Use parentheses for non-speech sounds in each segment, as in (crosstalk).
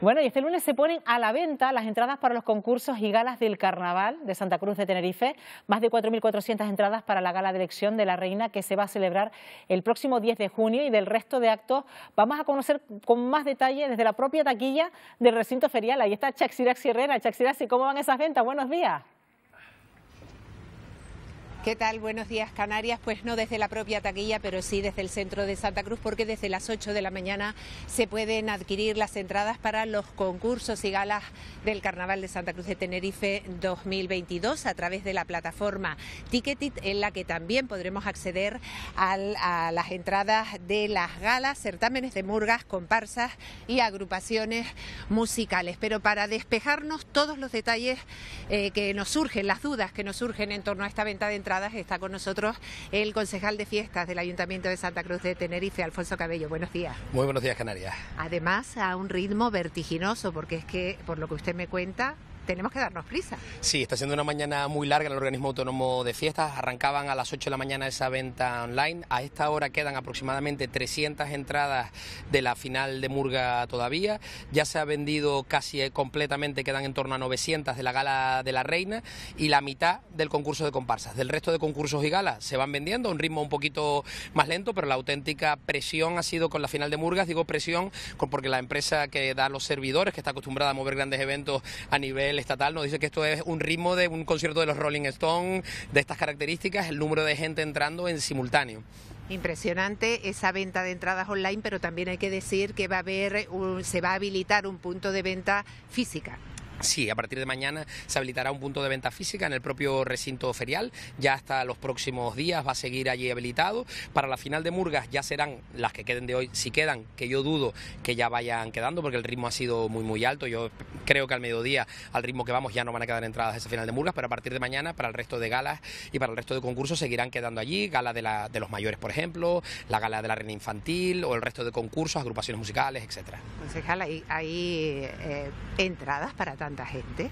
Bueno, y este lunes se ponen a la venta las entradas para los concursos y galas del Carnaval de Santa Cruz de Tenerife. Más de 4.400 entradas para la gala de elección de la reina que se va a celebrar el próximo 10 de junio y del resto de actos vamos a conocer con más detalle desde la propia taquilla del recinto ferial. Ahí está Chaxiraxi Herrera. Chaxiraxi, ¿cómo van esas ventas? Buenos días. ¿Qué tal? Buenos días, Canarias. Pues no desde la propia taquilla, pero sí desde el centro de Santa Cruz, porque desde las 8 de la mañana se pueden adquirir las entradas para los concursos y galas del Carnaval de Santa Cruz de Tenerife 2022 a través de la plataforma Ticketit, en la que también podremos acceder a las entradas de las galas, certámenes de murgas, comparsas y agrupaciones musicales. Pero para despejarnos todos los detalles eh, que nos surgen, las dudas que nos surgen en torno a esta venta de entradas, está con nosotros el concejal de fiestas del Ayuntamiento de Santa Cruz de Tenerife, Alfonso Cabello. Buenos días. Muy buenos días, Canarias. Además, a un ritmo vertiginoso, porque es que, por lo que usted me cuenta, tenemos que darnos prisa. Sí, está siendo una mañana muy larga el organismo autónomo de fiestas. Arrancaban a las 8 de la mañana esa venta online. A esta hora quedan aproximadamente 300 entradas de la final de Murga todavía. Ya se ha vendido casi eh, completamente, quedan en torno a 900 de la gala de la reina y la mitad del concurso de comparsas. Del resto de concursos y galas se van vendiendo a un ritmo un poquito más lento, pero la auténtica presión ha sido con la final de Murgas. Digo presión porque la empresa que da los servidores, que está acostumbrada a mover grandes eventos a nivel el estatal nos dice que esto es un ritmo de un concierto de los Rolling Stones, de estas características, el número de gente entrando en simultáneo. Impresionante esa venta de entradas online, pero también hay que decir que va a haber se va a habilitar un punto de venta física. Sí, a partir de mañana se habilitará un punto de venta física en el propio recinto ferial, ya hasta los próximos días va a seguir allí habilitado. Para la final de Murgas ya serán las que queden de hoy, si quedan, que yo dudo que ya vayan quedando porque el ritmo ha sido muy muy alto. Yo creo que al mediodía, al ritmo que vamos, ya no van a quedar entradas a esa final de Murgas, pero a partir de mañana para el resto de galas y para el resto de concursos seguirán quedando allí, gala de, de los mayores, por ejemplo, la gala de la reina infantil o el resto de concursos, agrupaciones musicales, etc. ¿hay, eh, entradas para gente?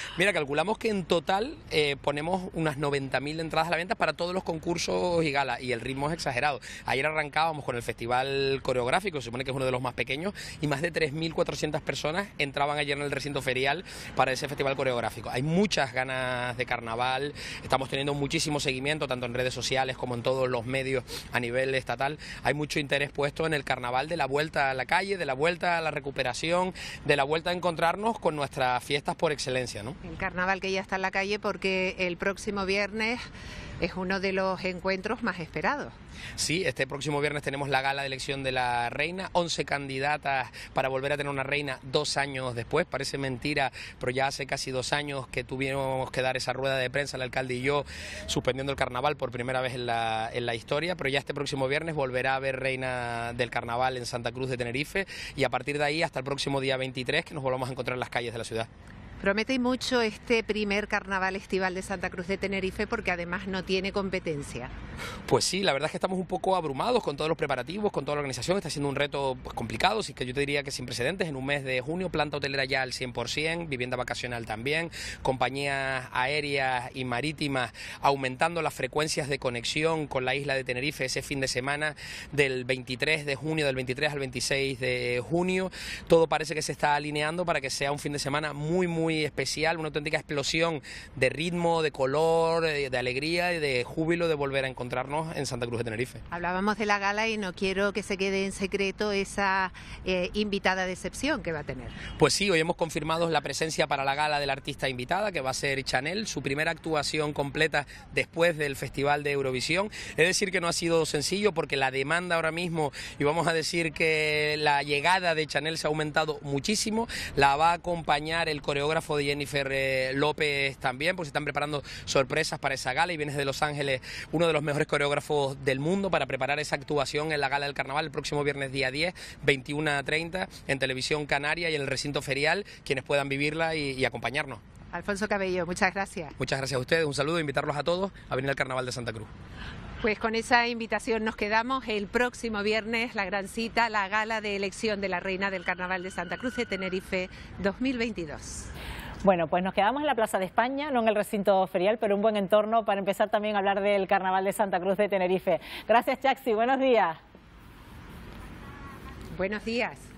(laughs) Mira, calculamos que en total eh, ponemos unas 90.000 entradas a la venta para todos los concursos y galas, y el ritmo es exagerado. Ayer arrancábamos con el festival coreográfico, se supone que es uno de los más pequeños, y más de 3.400 personas entraban ayer en el recinto ferial para ese festival coreográfico. Hay muchas ganas de carnaval, estamos teniendo muchísimo seguimiento, tanto en redes sociales como en todos los medios a nivel estatal. Hay mucho interés puesto en el carnaval de la vuelta a la calle, de la vuelta a la recuperación, de la vuelta a encontrar con nuestras fiestas por excelencia. ¿no? El carnaval que ya está en la calle porque el próximo viernes es uno de los encuentros más esperados. Sí, este próximo viernes tenemos la gala de elección de la reina, 11 candidatas para volver a tener una reina dos años después, parece mentira, pero ya hace casi dos años que tuvimos que dar esa rueda de prensa, el alcalde y yo, suspendiendo el carnaval por primera vez en la, historia, pero ya este próximo viernes volverá a ver reina del carnaval en Santa Cruz de Tenerife y a partir de ahí hasta el próximo día 23 que nos volvamos a encontrar en las calles de la ciudad. Promete mucho este primer carnaval estival de Santa Cruz de Tenerife porque además no tiene competencia. Pues sí, la verdad es que estamos un poco abrumados con todos los preparativos, con toda la organización. Está siendo un reto pues, complicado, sí que yo te diría que sin precedentes. En un mes de junio, planta hotelera ya al 100%, vivienda vacacional también, compañías aéreas y marítimas aumentando las frecuencias de conexión con la isla de Tenerife ese fin de semana del 23 de junio, del 23 al 26 de junio. Todo parece que se está alineando para que sea un fin de semana muy, muy especial, una auténtica explosión de ritmo, de color, de alegría y de júbilo de volver a encontrarnos en Santa Cruz de Tenerife. Hablábamos de la gala y no quiero que se quede en secreto esa eh, invitada de excepción que va a tener. Pues sí, hoy hemos confirmado la presencia para la gala del la artista invitada, que va a ser Chanel, su primera actuación completa después del Festival de Eurovisión. Es decir, que no ha sido sencillo porque la demanda ahora mismo, y vamos a decir que la llegada de Chanel se ha aumentado muchísimo, la va a acompañar el coreógrafo de Jennifer eh, López también, pues están preparando sorpresas para esa gala y vienes de Los Ángeles, uno de los mejores coreógrafos del mundo, para preparar esa actuación en la gala del carnaval el próximo viernes día 10, 21 a 30, en Televisión Canaria y en el recinto ferial, quienes puedan vivirla y acompañarnos. Alfonso Cabello, muchas gracias. Muchas gracias a ustedes, un saludo, invitarlos a todos a venir al Carnaval de Santa Cruz. Pues con esa invitación nos quedamos el próximo viernes, la gran cita, la gala de elección de la reina del Carnaval de Santa Cruz de Tenerife 2022. Bueno, pues nos quedamos en la Plaza de España, no en el recinto ferial, pero un buen entorno para empezar también a hablar del Carnaval de Santa Cruz de Tenerife. Gracias, Chaxi. Buenos días. Buenos días.